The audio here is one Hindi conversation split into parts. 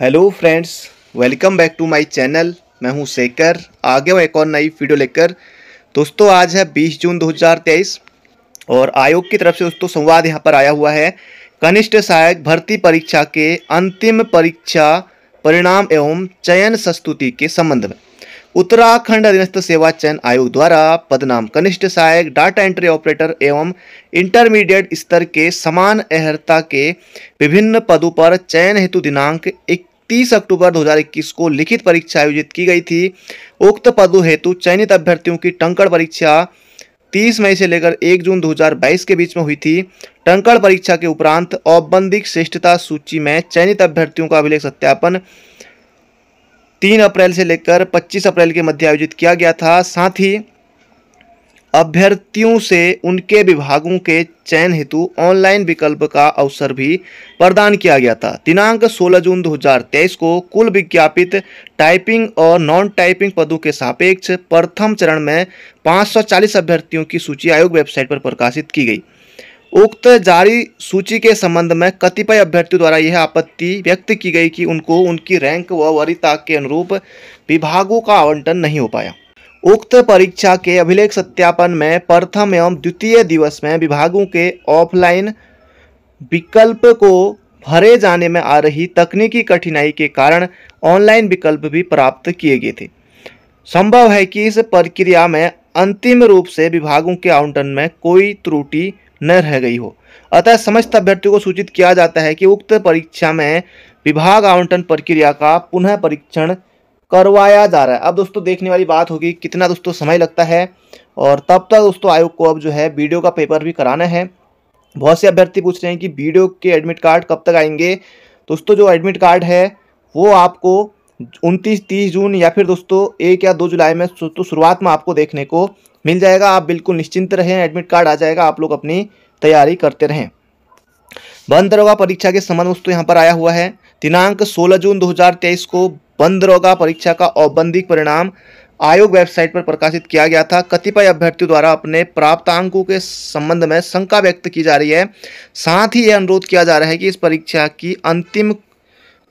hello friends welcome back to my channel मैं हूं शेखर आगे हूँ एक और नई वीडियो लेकर दोस्तों आज है 20 जून 2023 और आयोग की तरफ से दोस्तों संवाद यहां पर आया हुआ है कनिष्ठ सहायक भर्ती परीक्षा के अंतिम परीक्षा परिणाम एवं चयन संस्तुति के संबंध में उत्तराखंड अधीनस्थ सेवा चयन आयोग द्वारा पदनाम कनिष्ठ सहायक डाटा एंट्री ऑपरेटर एवं इंटरमीडिएट स्तर के समान अहर्ता के विभिन्न पदों पर चयन हेतु दिनांक 30 अक्टूबर 2021 को लिखित परीक्षा आयोजित की गई थी उक्त पदों हेतु चयनित अभ्यर्थियों की टंकड़ परीक्षा 30 मई से लेकर 1 जून 2022 के बीच में हुई थी टंकड़ परीक्षा के उपरांत औपबंधिक श्रेष्ठता सूची में चयनित अभ्यर्थियों का अभिलेख सत्यापन तीन अप्रैल से लेकर पच्चीस अप्रैल के मध्य आयोजित किया गया था साथ ही अभ्यर्थियों से उनके विभागों के चयन हेतु ऑनलाइन विकल्प का अवसर भी प्रदान किया गया था दिनांक 16 जून 2023 को कुल विज्ञापित टाइपिंग और नॉन टाइपिंग पदों के सापेक्ष प्रथम चरण में 540 अभ्यर्थियों की सूची आयोग वेबसाइट पर प्रकाशित की गई उक्त जारी सूची के संबंध में कतिपय अभ्यर्थियों द्वारा यह आपत्ति व्यक्त की गई कि उनको उनकी रैंक व वरिता के अनुरूप विभागों का आवंटन नहीं हो पाया उक्त परीक्षा के अभिलेख सत्यापन में प्रथम एवं द्वितीय दिवस में विभागों के ऑफलाइन विकल्प को भरे जाने में आ रही तकनीकी कठिनाई के कारण ऑनलाइन विकल्प भी प्राप्त किए गए थे संभव है कि इस प्रक्रिया में अंतिम रूप से विभागों के आवंटन में कोई त्रुटि न रह गई हो अतः समस्त अभ्यर्थियों को सूचित किया जाता है कि उक्त परीक्षा में विभाग आवंटन प्रक्रिया का पुनः परीक्षण करवाया जा रहा है अब दोस्तों देखने वाली बात होगी कितना दोस्तों समय लगता है और तब तक दोस्तों आयोग को अब जो है वीडियो का पेपर भी कराना है बहुत से अभ्यर्थी पूछ रहे हैं कि वीडियो के एडमिट कार्ड कब तक आएंगे दोस्तों जो एडमिट कार्ड है वो आपको उनतीस तीस जून या फिर दोस्तों एक या दो जुलाई में तो शुरुआत में आपको देखने को मिल जाएगा आप बिल्कुल निश्चिंत रहें एडमिट कार्ड आ जाएगा आप लोग अपनी तैयारी करते रहें बंद दरोगा परीक्षा के संबंध दोस्तों यहाँ पर आया हुआ है दिनांक 16 जून 2023 को बंद दरोगा परीक्षा का औपबंधिक परिणाम आयोग वेबसाइट पर प्रकाशित किया गया था कतिपय अभ्यर्थियों द्वारा अपने प्राप्त अंकों के संबंध में शंका व्यक्त की जा रही है साथ ही यह अनुरोध किया जा रहा है कि इस परीक्षा की अंतिम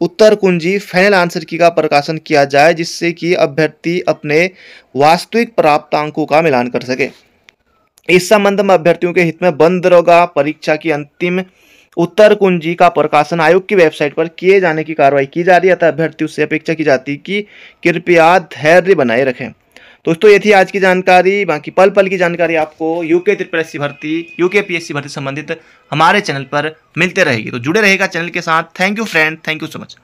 उत्तर कुंजी फाइनल आंसर की का प्रकाशन किया जाए जिससे कि अभ्यर्थी अपने वास्तविक प्राप्त अंकों का मिलान कर सके इस संबंध में अभ्यर्थियों के हित में बंद दरोगा परीक्षा की अंतिम उत्तर कुंजी का प्रकाशन आयोग की वेबसाइट पर किए जाने की कार्रवाई की जा रही है अतः अभ्यर्थियों से अपेक्षा की जाती है कि कृपया धैर्य बनाए रखें दोस्तों ये थी आज की जानकारी बाकी पल पल की जानकारी आपको यूके त्रिप्रेस भर्ती यूके पीएससी भर्ती संबंधित हमारे चैनल पर मिलते रहेगी तो जुड़े रहेगा चैनल के साथ thank you friend thank you so much